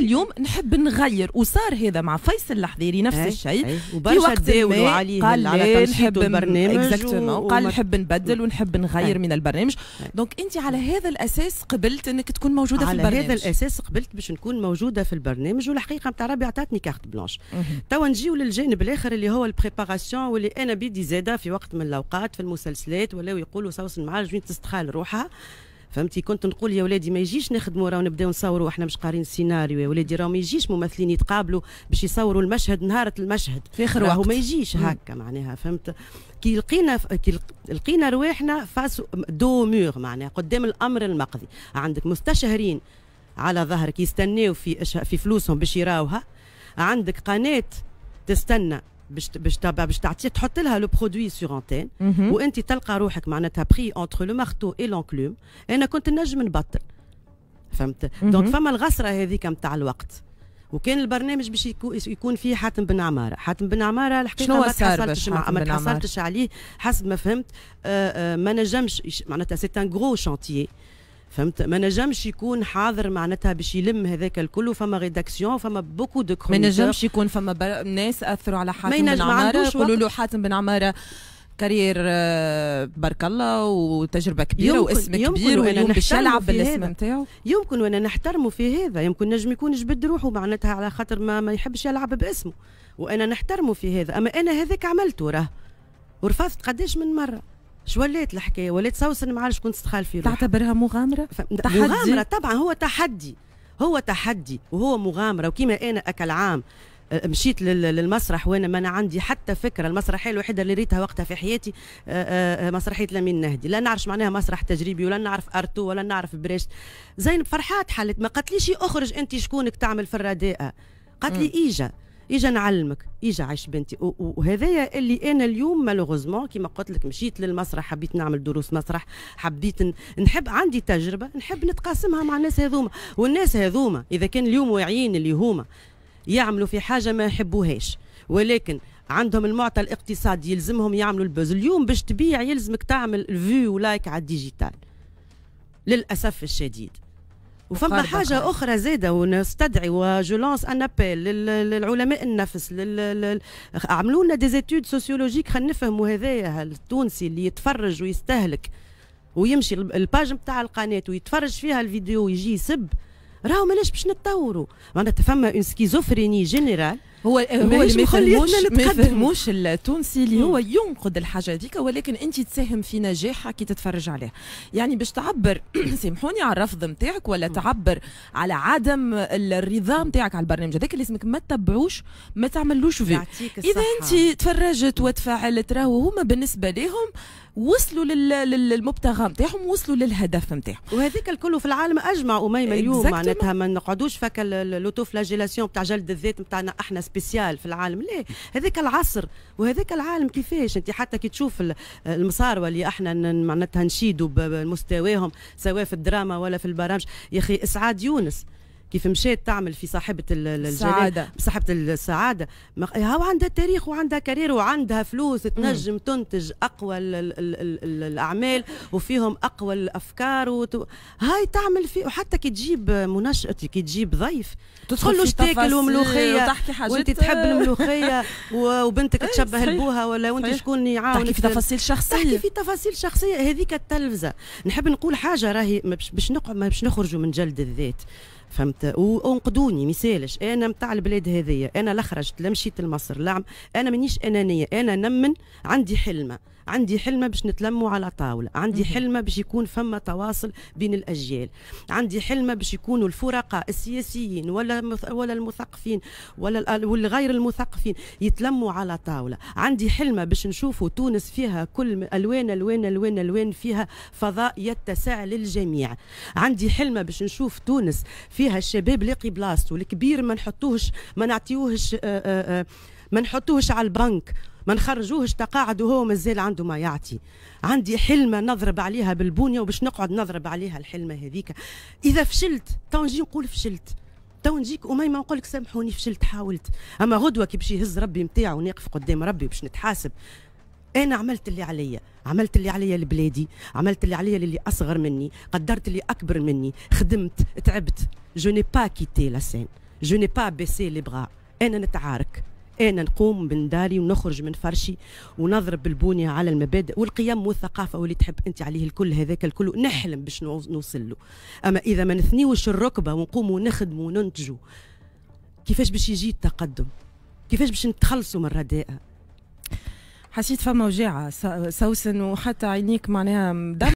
اليوم نحب نغير وصار هذا مع فيصل الحذيري نفس إيه، الشيء إيه، في وقت ما قال على نحب البرنامج قال نحب نبدل ونحب نغير إيه. من البرنامج دونك انت على هذا الاساس قبلت انك تكون موجوده في البرنامج على هذا الاساس قبلت باش نكون موجوده في البرنامج والحقيقه نتاع ربي عطاتني كارت بلانش توا نجيو للجانب الاخر اللي هو البريباراسيون واللي انا بيدي زاده في وقت من الاوقات في المسلسلات ولاو يقولوا سوسن المعالج وين تستخال روحها فهمتي كنت نقول يا ولادي ما يجيش نخدموا راه نبداو نصوروا احنا مش قارين السيناريو يا ولادي راه ما يجيش ممثلين يتقابلوا باش يصوروا المشهد نهارة المشهد في اخر وقت ما يجيش هكا معناها فهمت كي لقينا كي لقينا رواحنا فاس دو مور معناها قدام الامر المقضي عندك مستشهرين على ظهرك يستناو في في فلوسهم باش يراوها عندك قناه تستنى باش باش باش تحط لها لو برودوي سور انتين وانت تلقى روحك معناتها بري اونتر لو مارتو اي لونكلوم انا كنت نجم نبطل فهمت دونك فما الغسره هذيك نتاع الوقت وكان البرنامج باش يكون فيه حاتم بن عماره حاتم بن عماره الحقيقه ما تحصلتش مع ما تحصلتش عليه حسب ما فهمت آآ آه، آآ آه، ما نجمش معناتها سي ان غرو شانتيي فهمت ما نجمش يكون حاضر معناتها باش يلم هذاك الكل فما ريداكسيون فما بوكو دو ما نجمش يكون فما ناس اثروا على حاتم بن عماره يقولوا له حاتم بن عماره كارير آه، بارك الله وتجربه كبيره واسم يمكن كبير وانا باش يلعب بالاسم نتاعو يمكن وانا نحترمه في هذا يمكن نجم يكون جبد روحه معناتها على خاطر ما, ما يحبش يلعب باسمه وانا نحترمه في هذا اما انا هذاك عملته راه ورفضت قداش من مره وليت الحكايه وليت سوسن كنت شكون فيه تعتبرها مغامره؟ تحدي. مغامره طبعا هو تحدي هو تحدي وهو مغامره وكما انا اكل عام مشيت للمسرح وانا ما انا عندي حتى فكره المسرحيه الوحيده اللي ريتها وقتها في حياتي مسرحيه لمين نهدي لا نعرف معناها مسرح تجريبي ولا نعرف ارتو ولا نعرف بريش زينب فرحات حلت ما قالت اخرج انت شكونك تعمل في الرداءه قالت لي ايجا اجا نعلمك اجا عايش بنتي وهذايا اللي انا اليوم مالوغوزمون كيما قلت لك مشيت للمسرح حبيت نعمل دروس مسرح حبيت نحب عندي تجربه نحب نتقاسمها مع الناس هذوما والناس هذوما اذا كان اليوم واعيين اللي هما يعملوا في حاجه ما يحبوهاش ولكن عندهم المعطى الاقتصادي يلزمهم يعملوا البوز اليوم باش تبيع يلزمك تعمل فيو ولايك على الديجيتال للاسف الشديد وفما حاجه اخرى زاده ونستدعي وجولونس ان ابيل للعلماء النفس لل... عملوا لنا ديزيتود سوسيولوجيك خلينا نفهموا هذايا التونسي اللي يتفرج ويستهلك ويمشي الباج نتاع القناه ويتفرج فيها الفيديو ويجي يسب راهو مالاش باش نتطوروا معناتها فما اون سكيزوفريني جينيرال هو هو اللي ما يفهموش التونسي اللي هو ينقد الحاجه هذيك ولكن انت تساهم في نجاحها كي تتفرج عليها يعني باش تعبر سامحوني على الرفض نتاعك ولا تعبر على عدم الرضا نتاعك على البرنامج هذاك لازمك ما تتبعوش ما تعملوش فيه اذا انت تفرجت وتفاعلت راهو هما بالنسبه لهم وصلوا للمبتغى نتاعهم وصلوا للهدف نتاعهم وهذيك الكل في العالم اجمع اميمه اليوم معناتها ما نقعدوش فك لوتوفلاجيلاسيون بتاع جلد الذات نتاعنا احنا سبيسيال في العالم ليه هذاك العصر وهذاك العالم كيفاش انت حتى كي تشوف المصاروه اللي احنا معناتها نشيدوا بمستواهم سواء في الدراما ولا في البرامج يا اخي اسعاد يونس كيف مشات تعمل في صاحبه السعاده صاحبه السعاده هاو عندها تاريخ وعندها كارير وعندها فلوس تنجم تنتج اقوى الـ الـ الـ الاعمال وفيهم اقوى الافكار وت... هاي تعمل في وحتى كي تجيب منشأة كي تجيب ضيف تدخل له تاكل وملوخيه وتحكي حاجات وانت تحب الملوخيه وبنتك إيه، تشبه لبوها ولا وانت شكون يعاون تحكي في تفاصيل شخصيه تحكي في تفاصيل شخصيه هذيك التلفزه نحب نقول حاجه راهي باش نقعد باش نخرجوا من جلد الذات فهمت وانقدوني مثالش انا نتاع البلاد هذيا انا لا خرجت لا مشيت لمصر لا انا مانيش انانيه انا نمن عندي حلمه عندي حلمه باش نتلموا على طاوله عندي حلمه باش يكون فما تواصل بين الاجيال عندي حلمه باش يكونوا الفرقاء السياسيين ولا ولا المثقفين ولا والغير المثقفين يتلموا على طاوله عندي حلمه باش نشوفوا تونس فيها كل الوان الوان الوان الوان فيها فضاء يتسع للجميع عندي حلمه باش نشوف تونس في فيها الشباب لاقي بلاصته الكبير ما نحطوهش ما نعطيوهش آه، آه، آه، ما نحطوهش على البنك ما نخرجوهش تقاعد وهو مازال عنده ما يعطي عندي حلمه نضرب عليها بالبنيه وباش نقعد نضرب عليها الحلمه هذيك اذا فشلت تو نجي نقول فشلت تو نجيك اميمه نقول لك سامحوني فشلت حاولت اما غدوه كي باش يهز ربي نتاعو ونقف قدام ربي باش نتحاسب انا عملت اللي عليا عملت اللي عليا لبلادي عملت اللي عليا للي اصغر مني قدرت اللي اكبر مني خدمت تعبت جو ني با كيتي لا سين جو ني با بيسي لي بغا انا نتعارك انا نقوم من داري ونخرج من فرشي ونضرب البونية على المبادئ والقيم والثقافه واللي تحب انت عليه الكل هذاك الكل نحلم باش نوصل له اما اذا ما نثنيوش الركبه ونقوم ونخدم وننتجوا كيفاش باش يجي التقدم كيفاش باش نتخلصوا من الرداءه حسيت فما وجاعة سوسن وحتى عينيك معناها مدمرة